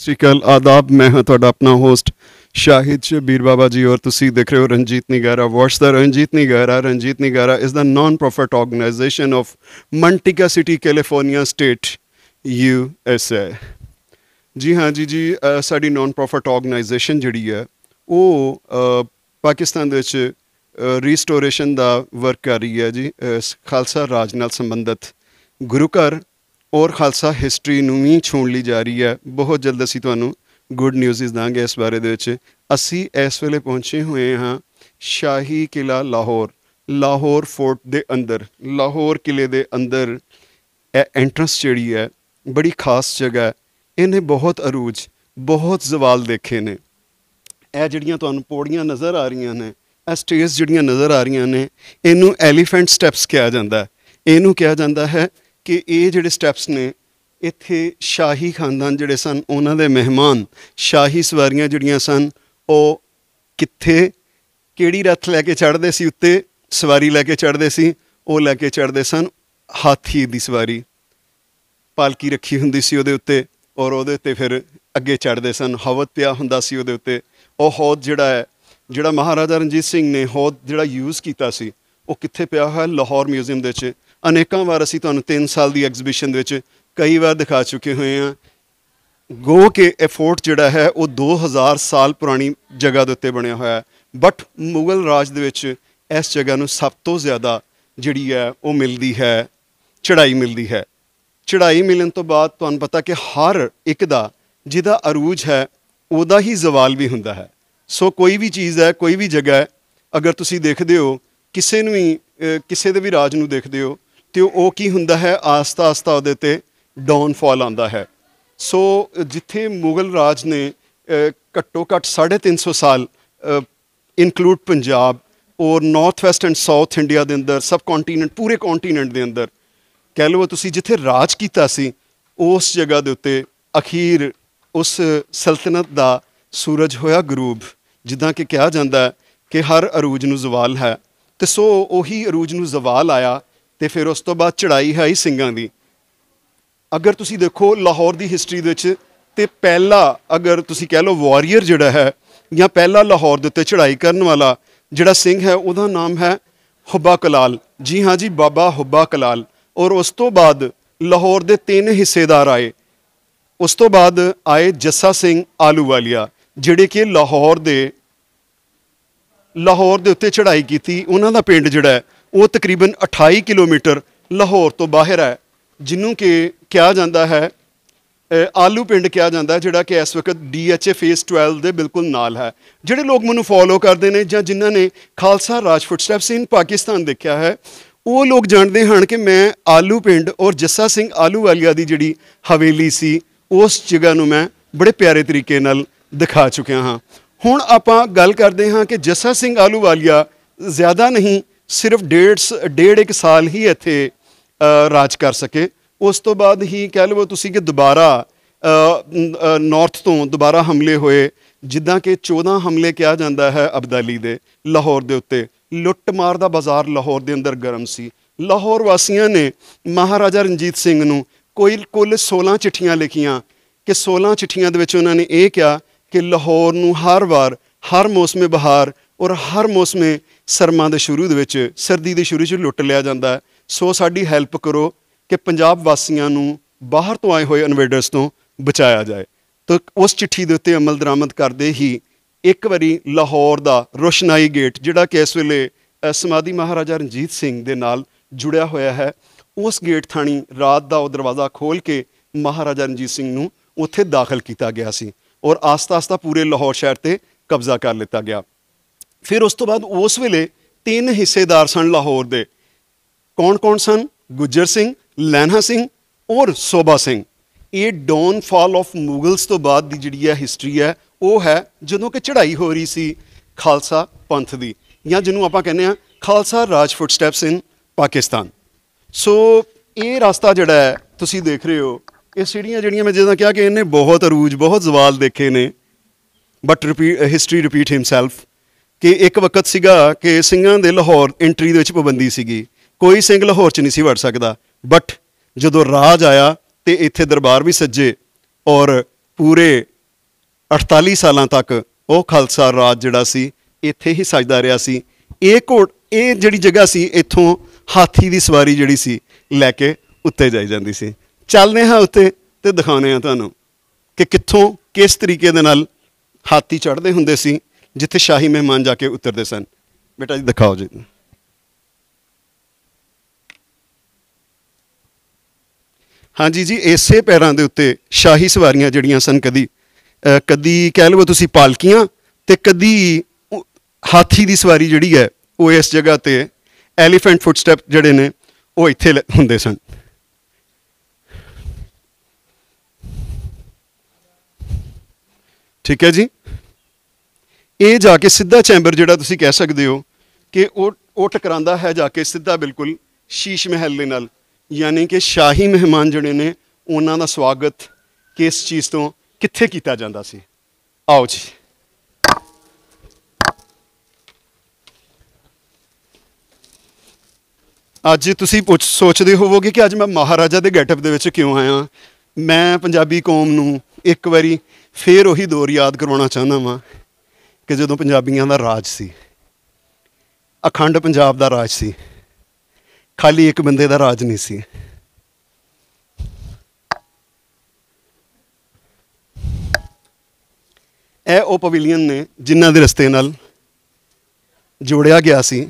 sickle ਆਦਾਬ ਮੈਂ ਹਾਂ ਤੁਹਾਡਾ ਆਪਣਾ ਹੋਸਟ ਸ਼ਾਹਿਦ ਸ਼ਬੀਰ ਬਾਬਾ ਜੀ ਔਰ ਤੁਸੀਂ ਦੇਖ ਰਹੇ ਹੋ ਰਣਜੀਤ ਨਿਗਾਰਾ ਵਾਚ ਦਾ Ranjit Nigara Ranjit Nigara is the non profit organisation of Manteca city California state U S A ਜੀ ਹਾਂ ਜੀ ਜੀ ਸਾਡੀ ਨਾਨ ਪ੍ਰੋਫਿਟ ਆਰਗੇਨਾਈਜੇਸ਼ਨ ਜਿਹੜੀ ਹੈ ਉਹ ਪਾਕਿਸਤਾਨ ਦੇ ਵਿੱਚ ਰੀਸਟੋਰੇਸ਼ਨ ਦਾ ਵਰਕ ਕਰ ਰਹੀ ਹੈ ਜੀ ਖਾਲਸਾ ਰਾਜ ਨਾਲ ਸੰਬੰਧਿਤ ਗੁਰੂ ਘਰ ਔਰ ਖਾਲਸਾ ਹਿਸਟਰੀ ਨੂੰ ਵੀ ਛੋਣ ਲਈ ਜਾ ਰਹੀ ਹੈ ਬਹੁਤ ਜਲਦ ਅਸੀਂ ਤੁਹਾਨੂੰ ਗੁੱਡ ਨਿਊਜ਼ਸ ਦਾਂਗੇ ਇਸ ਬਾਰੇ ਦੇ ਵਿੱਚ ਅਸੀਂ ਇਸ ਵੇਲੇ ਪਹੁੰਚੇ ਹੋਏ ਹਾਂ ਸ਼ਾਹੀ ਕਿਲਾ ਲਾਹੌਰ ਲਾਹੌਰ ਫੋਰਟ ਦੇ ਅੰਦਰ ਲਾਹੌਰ ਕਿਲੇ ਦੇ ਅੰਦਰ ਇਹ ਐਂਟਰੈਂਸ ਜਿਹੜੀ ਹੈ ਬੜੀ ਖਾਸ ਜਗ੍ਹਾ ਹੈ ਇਹਨੇ ਬਹੁਤ ਅਰੂਜ ਬਹੁਤ ਜ਼ਵਾਲ ਦੇਖੇ ਨੇ ਇਹ ਜਿਹੜੀਆਂ ਤੁਹਾਨੂੰ ਪੌੜੀਆਂ ਨਜ਼ਰ ਆ ਰਹੀਆਂ ਨੇ ਇਹ ਸਟੇਜ ਜਿਹੜੀਆਂ ਨਜ਼ਰ ਆ ਰਹੀਆਂ ਨੇ ਇਹਨੂੰ ਐਲੀਫੈਂਟ ਸਟੈਪਸ ਕਿਹਾ ਜਾਂਦਾ ਹੈ ਇਹਨੂੰ ਕਿਹਾ ਜਾਂਦਾ ਹੈ ਕਿ ਇਹ ਜਿਹੜੇ ਸਟੈਪਸ ਨੇ ਇੱਥੇ ਸ਼ਾਹੀ ਖਾਨਦਾਨ ਜਿਹੜੇ ਸਨ ਉਹਨਾਂ ਦੇ ਮਹਿਮਾਨ ਸ਼ਾਹੀ ਸਵਾਰੀਆਂ ਜਿਹੜੀਆਂ ਸਨ ਉਹ ਕਿੱਥੇ ਕਿਹੜੀ ਰੱਥ ਲੈ ਕੇ ਚੜਦੇ ਸੀ ਉੱਤੇ ਸਵਾਰੀ ਲੈ ਕੇ ਚੜਦੇ ਸੀ ਉਹ ਲੈ ਕੇ ਚੜਦੇ ਸਨ ਹਾਥੀ ਦੀ ਸਵਾਰੀ ਪਾਲਕੀ ਰੱਖੀ ਹੁੰਦੀ ਸੀ ਉਹਦੇ ਉੱਤੇ ਔਰ ਉਹਦੇ ਉੱਤੇ ਫਿਰ ਅੱਗੇ ਚੜਦੇ ਸਨ ਹਵਤ ਪਿਆ ਹੁੰਦਾ ਸੀ ਉਹਦੇ ਉੱਤੇ ਉਹ ਹੌਦ ਜਿਹੜਾ ਹੈ ਜਿਹੜਾ ਮਹਾਰਾਜਾ ਰਣਜੀਤ ਸਿੰਘ ਨੇ ਹੌਦ ਜਿਹੜਾ ਯੂਜ਼ ਕੀਤਾ ਸੀ ਉਹ ਕਿੱਥੇ ਪਿਆ ਹੋਇਆ ਲਾਹੌਰ ਮਿਊਜ਼ੀਅਮ ਦੇ ਵਿੱਚ ਅਨੇਕਾਂ ਵਾਰ ਅਸੀਂ ਤੁਹਾਨੂੰ 3 ਸਾਲ ਦੀ ਐਗਜ਼ੀਬਿਸ਼ਨ ਦੇ ਵਿੱਚ ਕਈ ਵਾਰ ਦਿਖਾ ਚੁੱਕੇ ਹੋਏ ਆ ਗੋ ਕੇ ਐਫੋਰਟ ਫੋਰਟ ਜਿਹੜਾ ਹੈ ਉਹ 2000 ਸਾਲ ਪੁਰਾਣੀ ਜਗ੍ਹਾ ਦੇ ਉੱਤੇ ਬਣਿਆ ਹੋਇਆ ਹੈ ਬਟ ਮੁਗਲ ਰਾਜ ਦੇ ਵਿੱਚ ਇਸ ਜਗ੍ਹਾ ਨੂੰ ਸਭ ਤੋਂ ਜ਼ਿਆਦਾ ਜਿਹੜੀ ਹੈ ਉਹ ਮਿਲਦੀ ਹੈ ਚੜਾਈ ਮਿਲਦੀ ਹੈ ਚੜਾਈ ਮਿਲਣ ਤੋਂ ਬਾਅਦ ਤੁਹਾਨੂੰ ਪਤਾ ਕਿ ਹਰ ਇੱਕ ਦਾ ਜਿਹਦਾ ਅਰੂਜ ਹੈ ਉਹਦਾ ਹੀ ਜ਼ਵਾਲ ਵੀ ਹੁੰਦਾ ਹੈ ਸੋ ਕੋਈ ਵੀ ਚੀਜ਼ ਹੈ ਕੋਈ ਵੀ ਜਗ੍ਹਾ ਹੈ ਅਗਰ ਤੁਸੀਂ ਦੇਖਦੇ ਹੋ ਕਿਸੇ ਨੂੰ ਵੀ ਕਿਸੇ ਦੇ ਵੀ ਰਾਜ ਨੂੰ ਦੇਖਦੇ ਹੋ ਤੇ ਉਹ ਕੀ ਹੁੰਦਾ ਹੈ ਆਸਤਾ ਆਸਤਾ ਉਹਦੇ ਤੇ ਡਾਊਨਫਾਲ ਆਂਦਾ ਹੈ ਸੋ ਜਿੱਥੇ ਮੁਗਲ ਰਾਜ ਨੇ ਘੱਟੋ ਘੱਟ 350 ਸਾਲ ਇਨਕਲੂਡ ਪੰਜਾਬ ਔਰ north west and south India ਦੇ ਅੰਦਰ ਸਬ ਕੰਟੀਨੈਂਟ ਪੂਰੇ ਕੰਟੀਨੈਂਟ ਦੇ ਅੰਦਰ ਕਹਿ ਲਓ ਤੁਸੀਂ ਜਿੱਥੇ ਰਾਜ ਕੀਤਾ ਸੀ ਉਸ ਜਗ੍ਹਾ ਦੇ ਉੱਤੇ ਅਖੀਰ ਉਸ ਸਲਤਨਤ ਦਾ ਸੂਰਜ ਹੋਇਆ ਗਰੂਬ ਜਿੱਦਾਂ ਕਿ ਕਿਹਾ ਜਾਂਦਾ ਹੈ ਕਿ ਹਰ ਅਰੂਜ ਨੂੰ ਜ਼ਵਾਲ ਹੈ ਤੇ ਸੋ ਉਹੀ ਅਰੂਜ ਨੂੰ ਜ਼ਵਾਲ ਆਇਆ ਤੇ ਫਿਰ ਉਸ ਤੋਂ ਬਾਅਦ ਚੜਾਈ ਹੈ ਸਿੰਘਾਂ ਦੀ ਅਗਰ ਤੁਸੀਂ ਦੇਖੋ ਲਾਹੌਰ ਦੀ ਹਿਸਟਰੀ ਦੇ ਵਿੱਚ ਤੇ ਪਹਿਲਾ ਅਗਰ ਤੁਸੀਂ ਕਹਿ ਲਓ ਵਾਰੀਅਰ ਜਿਹੜਾ ਹੈ ਜਾਂ ਪਹਿਲਾ ਲਾਹੌਰ ਦੇ ਉੱਤੇ ਚੜਾਈ ਕਰਨ ਵਾਲਾ ਜਿਹੜਾ ਸਿੰਘ ਹੈ ਉਹਦਾ ਨਾਮ ਹੈ ਹੁਬਾ ਕਲਾਲ ਜੀ ਹਾਂ ਜੀ ਬਾਬਾ ਹੁਬਾ ਕਲਾਲ ਔਰ ਉਸ ਤੋਂ ਬਾਅਦ ਲਾਹੌਰ ਦੇ ਤਿੰਨ ਹਿੱਸੇਦਾਰ ਆਏ ਉਸ ਤੋਂ ਬਾਅਦ ਆਏ ਜੱਸਾ ਸਿੰਘ ਆਲੂਵਾਲੀਆ ਜਿਹੜੇ ਕਿ ਲਾਹੌਰ ਦੇ ਲਾਹੌਰ ਦੇ ਉੱਤੇ ਚੜਾਈ ਕੀਤੀ ਉਹਨਾਂ ਦਾ ਪਿੰਡ ਜਿਹੜਾ ਉਹ ਤਕਰੀਬਨ 28 ਕਿਲੋਮੀਟਰ ਲਾਹੌਰ ਤੋਂ ਬਾਹਰ ਹੈ ਜਿਹਨੂੰ ਕਿ ਕਿਹਾ ਜਾਂਦਾ ਹੈ ਆਲੂ ਪਿੰਡ ਕਿਹਾ ਜਾਂਦਾ ਹੈ ਜਿਹੜਾ ਕਿ ਇਸ ਵਕਤ ਡੀਐਚਏ ਫੇਸ 12 ਦੇ ਬਿਲਕੁਲ ਨਾਲ ਹੈ ਜਿਹੜੇ ਲੋਕ ਮੈਨੂੰ ਫੋਲੋ ਕਰਦੇ ਨੇ ਜਾਂ ਜਿਨ੍ਹਾਂ ਨੇ ਖਾਲਸਾ ਰਾਜ ਫੁੱਟਸਟੈਪਸ ਇਨ ਪਾਕਿਸਤਾਨ ਦੇਖਿਆ ਹੈ ਉਹ ਲੋਕ ਜਾਣਦੇ ਹਨ ਕਿ ਮੈਂ ਆਲੂ ਪਿੰਡ ਔਰ ਜੱਸਾ ਸਿੰਘ ਆਲੂ ਵਾਲੀਆ ਦੀ ਜਿਹੜੀ ਹਵੇਲੀ ਸੀ ਉਸ ਜਗ੍ਹਾ ਨੂੰ ਮੈਂ ਬੜੇ ਪਿਆਰੇ ਤਰੀਕੇ ਨਾਲ ਦਿਖਾ ਚੁੱਕਿਆ ਹਾਂ ਹੁਣ ਆਪਾਂ ਗੱਲ ਕਰਦੇ ਹਾਂ ਕਿ ਜੱਸਾ ਸਿੰਘ ਆਲੂ ਵਾਲੀਆ ਜ਼ਿਆਦਾ ਨਹੀਂ ਸਿਰਫ ਡੇਢ ਡੇਢ ਇੱਕ ਸਾਲ ਹੀ ਇੱਥੇ ਰਾਜ ਕਰ ਸਕੇ ਉਸ ਤੋਂ ਬਾਅਦ ਹੀ ਕਹਿ ਲਵੋ ਤੁਸੀਂ ਕਿ ਦੁਬਾਰਾ ਨਾਰਥ ਤੋਂ ਦੁਬਾਰਾ ਹਮਲੇ ਹੋਏ ਜਿੱਦਾਂ ਕਿ 14 ਹਮਲੇ ਕਿਹਾ ਜਾਂਦਾ ਹੈ ਅਬਦਾਲੀ ਦੇ ਲਾਹੌਰ ਦੇ ਉੱਤੇ ਲੁੱਟਮਾਰ ਦਾ ਬਾਜ਼ਾਰ ਲਾਹੌਰ ਦੇ ਅੰਦਰ ਗਰਮ ਸੀ ਲਾਹੌਰ ਵਾਸੀਆਂ ਨੇ ਮਹਾਰਾਜਾ ਰਣਜੀਤ ਸਿੰਘ ਨੂੰ ਕੋਈ ਕੁੱਲ 16 ਚਿੱਠੀਆਂ ਲਿਖੀਆਂ ਕਿ 16 ਚਿੱਠੀਆਂ ਦੇ ਵਿੱਚ ਉਹਨਾਂ ਨੇ ਇਹ ਕਿਹਾ ਕਿ ਲਾਹੌਰ ਨੂੰ ਹਰ ਵਾਰ ਹਰ ਮੌਸਮੇ ਬਹਾਰ ਔਰ ਹਰ ਮੌਸਮੇ ਸਰਮਾਂ ਦੇ ਸ਼ੁਰੂ ਦੇ ਵਿੱਚ ਸਰਦੀ ਦੇ ਸ਼ੁਰੂ 'ਚ ਲੁੱਟ ਲਿਆ ਜਾਂਦਾ ਸੋ ਸਾਡੀ ਹੈਲਪ ਕਰੋ ਕਿ ਪੰਜਾਬ ਵਾਸੀਆਂ ਨੂੰ ਬਾਹਰ ਤੋਂ ਆਏ ਹੋਏ ਇਨਵੇਡਰਸ ਤੋਂ ਬਚਾਇਆ ਜਾਏ ਤਾਂ ਉਸ ਚਿੱਠੀ ਦੇ ਉੱਤੇ ਅਮਲ ਦਰਾਮਦ ਕਰਦੇ ਹੀ ਇੱਕ ਵਾਰੀ ਲਾਹੌਰ ਦਾ ਰੋਸ਼ਨਾਈ ਗੇਟ ਜਿਹੜਾ ਕਿ ਇਸ ਵੇਲੇ ਸਮਾਦੀ ਮਹਾਰਾਜਾ ਰਣਜੀਤ ਸਿੰਘ ਦੇ ਨਾਲ ਜੁੜਿਆ ਹੋਇਆ ਹੈ ਉਸ ਗੇਟ ਥਾਣੀ ਰਾਤ ਦਾ ਉਹ ਦਰਵਾਜ਼ਾ ਖੋਲ ਕੇ ਮਹਾਰਾਜਾ ਰਣਜੀਤ ਸਿੰਘ ਨੂੰ ਉੱਥੇ ਦਾਖਲ ਕੀਤਾ ਗਿਆ ਸੀ ਔਰ ਆਸਤਾ-ਆਸਤਾ ਪੂਰੇ ਲਾਹੌਰ ਸ਼ਹਿਰ ਤੇ ਕਬਜ਼ਾ ਕਰ ਲਿੱਤਾ ਗਿਆ ਫਿਰ ਉਸ ਤੋਂ ਬਾਅਦ ਉਸ ਵੇਲੇ ਤਿੰਨ ਹਿੱਸੇਦਾਰ ਸਨ ਲਾਹੌਰ ਦੇ ਕੌਣ-ਕੌਣ ਸਨ ਗੁੱਜਰ ਸਿੰਘ ਲੈਨਾ ਸਿੰਘ ਔਰ ਸੋਬਾ ਸਿੰਘ ਇਹ ਡਾਊਨ ਫਾਲ ਆਫ ਮੁਗਲਸ ਤੋਂ ਬਾਅਦ ਦੀ ਜਿਹੜੀ ਹੈ ਹਿਸਟਰੀ ਹੈ ਉਹ ਹੈ ਜਦੋਂ ਕਿ ਚੜ੍ਹਾਈ ਹੋ ਰਹੀ ਸੀ ਖਾਲਸਾ ਪੰਥ ਦੀ ਜਾਂ ਜਿਹਨੂੰ ਆਪਾਂ ਕਹਿੰਦੇ ਆ Khalsa Raj footsteps in Pakistan so ਇਹ ਰਸਤਾ ਜਿਹੜਾ ਹੈ ਤੁਸੀਂ ਦੇਖ ਰਹੇ ਹੋ ਇਹ ਸੀੜੀਆਂ ਜਿਹੜੀਆਂ ਮੈਂ ਜਿਦਾਂ ਕਿਹਾ ਕਿ ਇਹਨੇ ਬਹੁਤ ਅਰੂਜ ਬਹੁਤ ਜ਼ਵਾਲ ਦੇਖੇ ਨੇ but repeat history repeat himself ਕਿ ਇੱਕ ਵਕਤ ਸੀਗਾ ਕਿ ਸਿੰਘਾਂ ਦੇ ਲਾਹੌਰ ਐਂਟਰੀ ਦੇ ਵਿੱਚ ਪਾਬੰਦੀ ਸੀਗੀ ਕੋਈ ਸਿੰਘ ਲਾਹੌਰ ਚ ਨਹੀਂ ਸੀ ਵੜ ਸਕਦਾ ਬਟ ਜਦੋਂ ਰਾਜ ਆਇਆ ਤੇ ਇੱਥੇ ਦਰਬਾਰ ਵੀ ਸੱਜੇ ਔਰ ਪੂਰੇ 48 ਸਾਲਾਂ ਤੱਕ ਉਹ ਖਾਲਸਾ ਰਾਜ ਜਿਹੜਾ ਸੀ ਇੱਥੇ ਹੀ ਸਜਦਾ ਰਿਹਾ ਸੀ ਇਹ ਕੋਟ ਇਹ ਜਿਹੜੀ ਜਗ੍ਹਾ ਸੀ ਇੱਥੋਂ ਹਾਥੀ ਦੀ ਸਵਾਰੀ ਜਿਹੜੀ ਸੀ ਲੈ ਕੇ ਉੱਤੇ ਜਾਈ ਜਾਂਦੀ ਸੀ ਚੱਲਨੇ ਹਾਂ ਉੱਤੇ ਤੇ ਦਿਖਾਉਨੇ ਆ ਤੁਹਾਨੂੰ ਕਿ ਕਿੱਥੋਂ ਕਿਸ ਤਰੀਕੇ ਦੇ ਨਾਲ ਹਾਥੀ ਚੜਦੇ ਹੁੰਦੇ ਸੀ ਜਿੱਥੇ ਸ਼ਾਹੀ ਮਹਿਮਾਨ ਜਾ ਕੇ ਉਤਰਦੇ ਸਨ ਬੇਟਾ ਜੀ ਦਿਖਾਓ ਜੀ ਹਾਂਜੀ ਜੀ ਇਸੇ ਪੈਰਾਂ ਦੇ ਉੱਤੇ ਸ਼ਾਹੀ ਸਵਾਰੀਆਂ ਜਿਹੜੀਆਂ ਸਨ ਕਦੀ ਕਦੀ ਕਹਿ ਲਵੋ ਤੁਸੀਂ ਪਾਲਕੀਆਂ ਤੇ ਕਦੀ ਹਾਥੀ ਦੀ ਸਵਾਰੀ ਜਿਹੜੀ ਹੈ ਉਹ ਇਸ ਜਗ੍ਹਾ ਤੇ ਐਲੀਫੈਂਟ ਫੁੱਟਸਟੈਪ ਜਿਹੜੇ ਨੇ ਉਹ ਇੱਥੇ ਹੁੰਦੇ ਸਨ ਠੀਕ ਹੈ ਜੀ ਇਹ ਜਾ ਕੇ ਸਿੱਧਾ ਚੈਂਬਰ ਜਿਹੜਾ ਤੁਸੀਂ ਕਹਿ ਸਕਦੇ ਹੋ ਕਿ ਉਹ ਉਹ ਕਰਾਂਦਾ ਹੈ ਜਾ ਕੇ ਸਿੱਧਾ ਬਿਲਕੁਲ ਸ਼ੀਸ਼ ਮਹਿਲ ਦੇ ਨਾਲ ਯਾਨੀ ਕਿ ਸ਼ਾਹੀ ਮਹਿਮਾਨ ਜਿਹੜੇ ਨੇ ਉਹਨਾਂ ਦਾ ਸਵਾਗਤ ਕਿਸ ਚੀਜ਼ ਤੋਂ ਕਿੱਥੇ ਕੀਤਾ ਜਾਂਦਾ ਸੀ ਆਓ ਜੀ ਅੱਜ ਤੁਸੀਂ ਪੁੱਛ ਸੋਚਦੇ ਹੋਵੋਗੇ ਕਿ ਅੱਜ ਮੈਂ ਮਹਾਰਾਜਾ ਦੇ ਗੈਟਅਪ ਦੇ ਵਿੱਚ ਕਿਉਂ ਆਇਆ ਮੈਂ ਪੰਜਾਬੀ ਕੌਮ ਨੂੰ ਇੱਕ ਵਾਰੀ ਫੇਰ ਉਹੀ ਦੌਰ ਯਾਦ ਕਰਵਾਉਣਾ ਚਾਹੁੰਦਾ ਹਾਂ ਕਿ ਜਦੋਂ ਪੰਜਾਬੀਆਂ ਦਾ ਰਾਜ ਸੀ ਅਖੰਡ ਪੰਜਾਬ ਦਾ ਰਾਜ ਸੀ ਖਾਲੀ ਇੱਕ ਬੰਦੇ ਦਾ ਰਾਜ ਨਹੀਂ ਸੀ ਇਹ ਉਹ ਪਵਿਲੀਅਨ ਨੇ ਜਿਨ੍ਹਾਂ ਦੇ ਰਸਤੇ ਨਾਲ ਜੋੜਿਆ ਗਿਆ ਸੀ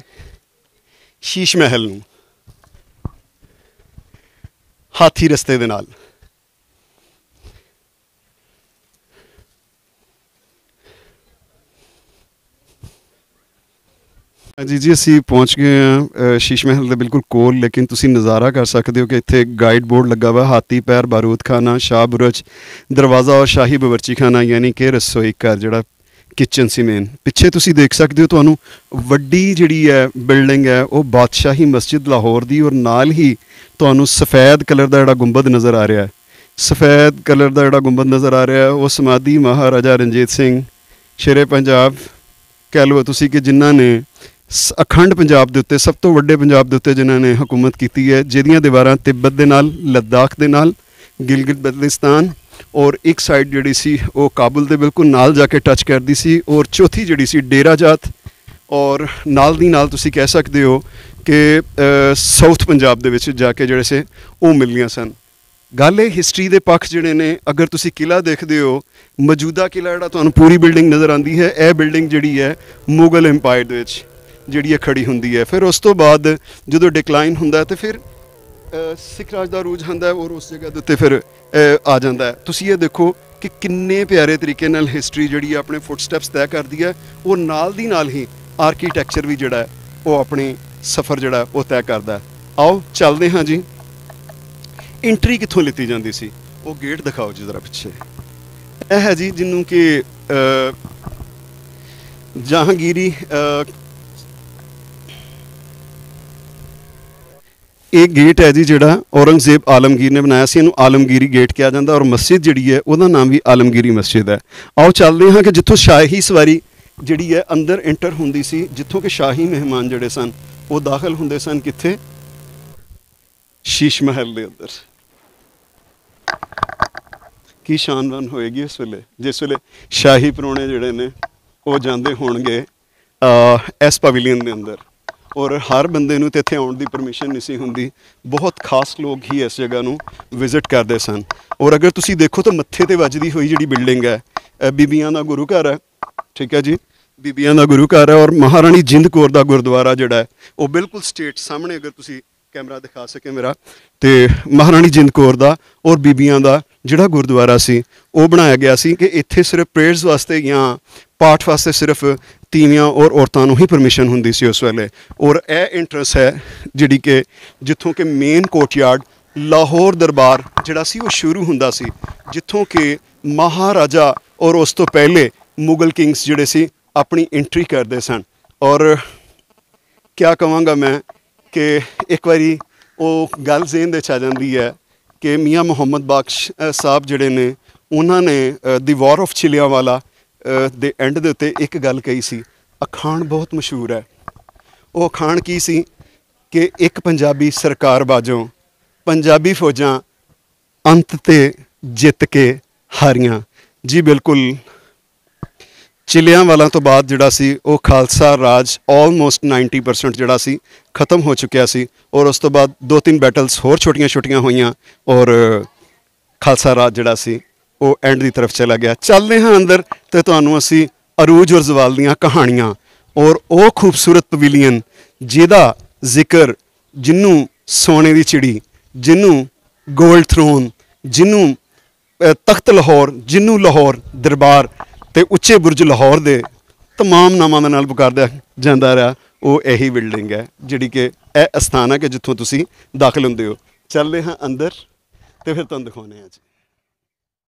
ਸ਼ੀਸ਼ ਮਹਿਲ ਨੂੰ ਹਾਥੀ ਰਸਤੇ ਦੇ ਨਾਲ ਜੀ ਜੀ ਅਸੀਂ ਪਹੁੰਚ ਗਏ ਆ ਸ਼ੀਸ਼ ਮਹਿਲ ਦੇ ਬਿਲਕੁਲ ਕੋਲ ਲੇਕਿਨ ਤੁਸੀਂ ਨਜ਼ਾਰਾ ਕਰ ਸਕਦੇ ਹੋ ਕਿ ਇੱਥੇ ਗਾਈਡ ਬੋਰਡ ਲੱਗਾ ਹੋਇਆ ਹਾਤੀ ਪੈਰ ਬਾਰੂਦ ਖਾਨਾ ਸ਼ਾਹ ਬੁਰਜ ਦਰਵਾਜ਼ਾ ਔਰ ਸ਼ਾਹੀ ਬਵਰਚੀ ਖਾਨਾ ਯਾਨੀ ਕਿ ਰਸੋਈ ਘਰ ਜਿਹੜਾ ਕਿਚਨ ਸੀ ਮੇਨ ਪਿੱਛੇ ਤੁਸੀਂ ਦੇਖ ਸਕਦੇ ਹੋ ਤੁਹਾਨੂੰ ਵੱਡੀ ਜਿਹੜੀ ਹੈ ਬਿਲਡਿੰਗ ਹੈ ਉਹ ਬਾਦਸ਼ਾਹੀ ਮਸਜਿਦ ਲਾਹੌਰ ਦੀ ਔਰ ਨਾਲ ਹੀ ਤੁਹਾਨੂੰ ਸਫੈਦ ਕਲਰ ਦਾ ਜਿਹੜਾ ਗੁੰਬਦ ਨਜ਼ਰ ਆ ਰਿਹਾ ਹੈ ਸਫੈਦ ਕਲਰ ਦਾ ਜਿਹੜਾ ਗੁੰਬਦ ਨਜ਼ਰ ਆ ਰਿਹਾ ਹੈ ਉਹ ਸਮਾਦੀ ਮਹਾਰਾਜਾ ਰਣਜੀਤ ਸਿੰਘ ਸ਼ੇਰੇ ਪੰਜਾਬ ਕਹਿ ਲਓ ਤੁਸੀਂ ਕਿ ਜਿਨ੍ਹਾਂ ਨੇ ਅਖੰਡ ਪੰਜਾਬ ਦੇ ਉੱਤੇ ਸਭ ਤੋਂ ਵੱਡੇ ਪੰਜਾਬ ਦੇ ਉੱਤੇ ਜਿਨ੍ਹਾਂ ਨੇ ਹਕੂਮਤ ਕੀਤੀ ਹੈ ਜਿਹਦੀਆਂ ਦੀਵਾਰਾਂ ਤਿੱਬਤ ਦੇ ਨਾਲ ਲੱਦਾਖ ਦੇ ਨਾਲ ਗਿਲਗਿਤ ਬਲਤਿਸਤਾਨ ਔਰ ਇੱਕ ਸਾਈਡ ਜਿਹੜੀ ਸੀ ਉਹ ਕਾਬਲ ਦੇ ਬਿਲਕੁਲ ਨਾਲ ਜਾ ਕੇ ਟੱਚ ਕਰਦੀ ਸੀ ਔਰ ਚੌਥੀ ਜਿਹੜੀ ਸੀ ਡੇਰਾ ਜਾਤ ਔਰ ਨਾਲ ਦੀ ਨਾਲ ਤੁਸੀਂ ਕਹਿ ਸਕਦੇ ਹੋ ਕਿ ਸਾਊਥ ਪੰਜਾਬ ਦੇ ਵਿੱਚ ਜਾ ਕੇ ਜਿਹੜੇ ਸੇ ਉਹ ਮਿਲੀਆਂ ਸਨ ਗੱਲ ਇਹ ਹਿਸਟਰੀ ਦੇ ਪੱਖ ਜਿਹੜੇ ਨੇ ਅਗਰ ਤੁਸੀਂ ਕਿਲਾ ਦੇਖਦੇ ਹੋ ਮੌਜੂਦਾ ਕਿਲਾ ਜਿਹੜਾ ਤੁਹਾਨੂੰ ਪੂਰੀ ਬਿਲਡਿੰਗ ਨਜ਼ਰ ਆਉਂਦੀ ਹੈ ਇਹ ਬਿਲਡਿੰਗ ਜਿਹੜੀ ਹੈ ਮੁਗਲ ਐਮਪਾਇਰ ਦੇ ਵਿੱਚ ਜਿਹੜੀ ਹੈ ਖੜੀ ਹੁੰਦੀ ਹੈ ਫਿਰ ਉਸ ਤੋਂ ਬਾਅਦ ਜਦੋਂ ਡਿਕਲਾਈਨ ਹੁੰਦਾ ਤੇ ਫਿਰ ਸਿੱਖ ਰਾਜ ਦਾ ਰੂਜ ਹੁੰਦਾ ਔਰ ਉਸ ਜਗ੍ਹਾ ਦੇ ਉੱਤੇ ਫਿਰ ਆ ਜਾਂਦਾ ਤੁਸੀਂ ਇਹ ਦੇਖੋ ਕਿ ਕਿੰਨੇ ਪਿਆਰੇ ਤਰੀਕੇ ਨਾਲ ਹਿਸਟਰੀ ਜਿਹੜੀ ਆਪਣੇ ਫੁੱਟਸਟੈਪਸ ਤੈਅ ਕਰਦੀ ਹੈ ਉਹ ਨਾਲ ਦੀ ਨਾਲ ਹੀ ਆਰਕੀਟੈਕਚਰ ਵੀ ਜਿਹੜਾ ਉਹ ਆਪਣੀ ਸਫ਼ਰ ਜਿਹੜਾ ਉਹ ਤੈਅ ਕਰਦਾ ਆਓ ਚੱਲਦੇ ਹਾਂ ਜੀ ਐਂਟਰੀ ਕਿੱਥੋਂ ਲਿੱਤੀ ਜਾਂਦੀ ਸੀ ਉਹ ਗੇਟ ਦਿਖਾਓ ਜੀ ਜ਼ਰਾ ਪਿੱਛੇ ਇਹ ਹੈ ਜੀ ਜਿੰਨੂੰ ਕਿ ਜਹਾਂਗੀਰੀ ਇਹ ਗੇਟ ਹੈ ਜੀ ਜਿਹੜਾ ਔਰੰਗਜ਼ੇਬ ਆਲਮਗੀਰ ਨੇ ਬਣਾਇਆ ਸੀ ਇਹਨੂੰ ਆਲਮਗੀਰੀ ਗੇਟ ਕਿਹਾ ਜਾਂਦਾ ਔਰ ਮਸਜਿਦ ਜਿਹੜੀ ਹੈ ਉਹਦਾ ਨਾਮ ਵੀ ਆਲਮਗੀਰੀ ਮਸਜਿਦ ਹੈ ਆਓ ਚੱਲਦੇ ਹਾਂ ਕਿ ਜਿੱਥੋਂ ਸ਼ਾਹੀ ਸਵਾਰੀ ਜਿਹੜੀ ਹੈ ਅੰਦਰ ਐਂਟਰ ਹੁੰਦੀ ਸੀ ਜਿੱਥੋਂ ਕਿ ਸ਼ਾਹੀ ਮਹਿਮਾਨ ਜਿਹੜੇ ਸਨ ਉਹ ਦਾਖਲ ਹੁੰਦੇ ਸਨ ਕਿੱਥੇ ਸ਼ੀਸ਼ ਮਹਿਲ ਦੇ ਅੰਦਰ ਕੀ ਸ਼ਾਨਦਾਰ ਹੋਏਗੀ ਇਸ ਵੇਲੇ ਜਿਸ ਵੇਲੇ ਸ਼ਾਹੀ ਪਰੋਣੇ ਜਿਹੜੇ ਨੇ ਉਹ ਜਾਂਦੇ ਹੋਣਗੇ ਇਸ ਪਵਿਲੀਅਨ ਦੇ ਅੰਦਰ ਔਰ ਹਰ ਬੰਦੇ ਨੂੰ ਤੇ ਇੱਥੇ ਆਉਣ ਦੀ ਪਰਮਿਸ਼ਨ ਨਹੀਂ ਸੀ ਹੁੰਦੀ ਬਹੁਤ ਖਾਸ ਲੋਕ ਹੀ ਇਸ ਜਗ੍ਹਾ ਨੂੰ ਵਿਜ਼ਿਟ ਕਰਦੇ ਸਨ ਔਰ ਅਗਰ ਤੁਸੀਂ ਦੇਖੋ ਤਾਂ ਮੱਥੇ ਤੇ ਵੱਜਦੀ ਹੋਈ ਜਿਹੜੀ ਬਿਲਡਿੰਗ ਹੈ ਇਹ ਬੀਬੀਆਂ ਦਾ ਗੁਰੂ ਘਰ ਹੈ ਠੀਕ ਹੈ ਜੀ ਬੀਬੀਆਂ ਦਾ ਗੁਰੂ ਘਰ ਹੈ ਔਰ ਮਹਾਰਾਣੀ ਜਿੰਦ ਕੌਰ ਦਾ ਗੁਰਦੁਆਰਾ ਜਿਹੜਾ ਹੈ ਉਹ ਬਿਲਕੁਲ ਸਟੇਟ ਸਾਹਮਣੇ ਅਗਰ ਤੁਸੀਂ ਕੈਮਰਾ ਦਿਖਾ ਸਕੇ ਮੇਰਾ ਤੇ ਮਹਾਰਾਣੀ ਜਿੰਦ ਕੌਰ ਦਾ ਔਰ ਬੀਬੀਆਂ ਦਾ ਜਿਹੜਾ ਗੁਰਦੁਆਰਾ ਸੀ ਉਹ ਬਣਾਇਆ ਗਿਆ ਸੀ ਕਿ ਇੱਥੇ ਸਿਰਫ ਪ੍ਰੇਅਰਸ ਵਾਸਤੇ ਜਾਂ ਪਾਠ ਵਾਸਤੇ ਸਿਰਫ ਤੀਵੀਆਂ ਔਰ ਔਰਤਾਂ ਨੂੰ ਹੀ ਪਰਮਿਸ਼ਨ ਹੁੰਦੀ ਸੀ ਉਸ ਵੇਲੇ ਔਰ ਇਹ ਇੰਟਰਸ ਹੈ ਜਿਹੜੀ ਕਿ ਜਿੱਥੋਂ ਕਿ ਮੇਨ ਕੋਰਟਯਾਰਡ ਲਾਹੌਰ ਦਰਬਾਰ ਜਿਹੜਾ ਸੀ ਉਹ ਸ਼ੁਰੂ ਹੁੰਦਾ ਸੀ ਜਿੱਥੋਂ ਕਿ ਮਹਾਰਾਜਾ ਔਰ ਉਸ ਤੋਂ ਪਹਿਲੇ ਮੁਗਲ ਕਿੰਗਸ ਜਿਹੜੇ ਸੀ ਆਪਣੀ ਐਂਟਰੀ ਕਰਦੇ ਸਨ ਔਰ ਕਿਆ ਕਹਾਂਗਾ ਮੈਂ ਕਿ ਇੱਕ ਵਾਰੀ ਉਹ ਗੱਲ ਜ਼ੇਨ ਦੇ ਚਾ ਜਾਂਦੀ ਹੈ ਕਿ ਮੀਆਂ ਮੁਹੰਮਦ ਬਖਸ਼ ਸਾਹਿਬ ਜਿਹੜੇ ਨੇ ਉਹਨਾਂ ਨੇ ਦੀ ਵਾਰ ਆਫ ਚਿਲਿਆਂ ਵਾਲਾ ਦੇ ਐਂਡ ਦੇ ਉੱਤੇ ਇੱਕ ਗੱਲ ਕਹੀ ਸੀ ਅਖਾਣ ਬਹੁਤ ਮਸ਼ਹੂਰ ਹੈ ਉਹ ਅਖਾਣ ਕੀ ਸੀ ਕਿ ਇੱਕ ਪੰਜਾਬੀ ਸਰਕਾਰ ਬਾਜੋਂ ਪੰਜਾਬੀ ਫੌਜਾਂ ਅੰਤ ਤੇ ਜਿੱਤ ਕੇ ਹਾਰੀਆਂ ਜੀ ਬਿਲਕੁਲ ਚਿਲਿਆਂ ਵਾਲਾਂ ਤੋਂ ਬਾਅਦ ਜਿਹੜਾ ਸੀ ਉਹ ਖਾਲਸਾ ਰਾਜ ਆਲਮੋਸਟ 90% ਜਿਹੜਾ ਸੀ ਖਤਮ ਹੋ ਚੁੱਕਿਆ ਸੀ ਔਰ ਉਸ ਤੋਂ ਬਾਅਦ ਦੋ ਤਿੰਨ ਬੈਟਲਸ ਹੋਰ ਛੋਟੀਆਂ-ਛੋਟੀਆਂ ਹੋਈਆਂ ਔਰ ਖਾਲਸਾ ਰਾਜ ਜਿਹੜਾ ਸੀ ਉਹ ਐਂਡ ਦੀ ਤਰਫ ਚਲਾ ਗਿਆ ਚੱਲਦੇ ਹਾਂ ਅੰਦਰ ਤੇ ਤੁਹਾਨੂੰ ਅਸੀਂ ਅਰੂਜ ਔਰ ਜ਼ਵਾਲ ਦੀਆਂ ਕਹਾਣੀਆਂ ਔਰ ਉਹ ਖੂਬਸੂਰਤ ਪਵਿਲੀਅਨ ਜਿਹਦਾ ਜ਼ਿਕਰ ਜਿੰਨੂੰ ਸੋਨੇ ਦੀ ਚਿੜੀ ਜਿੰਨੂੰ ਗੋਲਡ ਥਰੋਨ ਜਿੰਨੂੰ ਤਖਤ ਲਾਹੌਰ ਜਿੰਨੂੰ ਲਾਹੌਰ ਦਰਬਾਰ ਤੇ ਉੱਚੇ ਬੁਰਜ ਲਾਹੌਰ ਦੇ तमाम ਨਾਮਾਂ ਦੇ ਨਾਲ ਪੁਕਾਰਦਾ ਜਾਂਦਾ ਰਿਹਾ ਉਹ ਇਹੀ ਬਿਲਡਿੰਗ ਹੈ ਜਿਹੜੀ ਕਿ ਇਹ ਅਸਥਾਨ ਹੈ ਕਿ ਜਿੱਥੋਂ ਤੁਸੀਂ ਦਾਖਲ ਹੁੰਦੇ ਹੋ ਚੱਲਦੇ ਹਾਂ ਅੰਦਰ ਤੇ ਫਿਰ ਤੁਹਾਨੂੰ ਦਿਖਾਉਨੇ ਆ ਜੀ